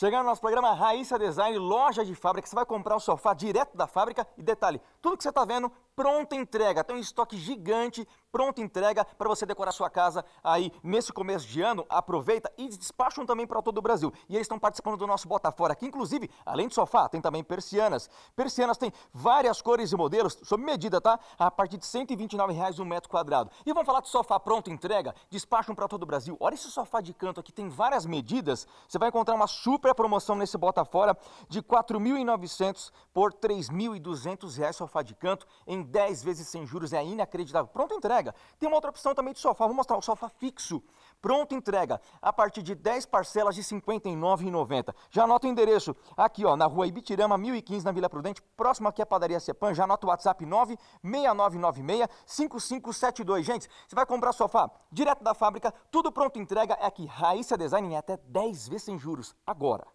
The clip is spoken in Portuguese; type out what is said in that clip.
Chegando no nosso programa Raíssa Design, loja de fábrica. Você vai comprar o sofá direto da fábrica. E detalhe, tudo que você está vendo pronta entrega. Tem um estoque gigante, pronta entrega para você decorar sua casa aí nesse começo de ano. Aproveita e despacham também para todo o Brasil. E eles estão participando do nosso Botafora, que inclusive, além de sofá, tem também persianas. Persianas tem várias cores e modelos, sob medida, tá? A partir de R$ 129,00 um metro quadrado. E vamos falar de sofá pronta entrega, despacham para todo o Brasil. Olha esse sofá de canto aqui, tem várias medidas. Você vai encontrar uma super promoção nesse Botafora de R$ 4.900 por R$ 3.200 sofá de canto em 10 vezes sem juros é inacreditável. Pronto entrega. Tem uma outra opção também de sofá, vou mostrar, o sofá fixo. Pronto entrega, a partir de 10 parcelas de R$ 59,90. Já anota o endereço aqui, ó, na rua Ibitirama, 1015, na Vila Prudente, próximo aqui à padaria Cepan. Já anota o WhatsApp 96996-5572. Gente, você vai comprar sofá direto da fábrica, tudo pronto entrega. É aqui, Raíssa Design em é até 10 vezes sem juros, agora.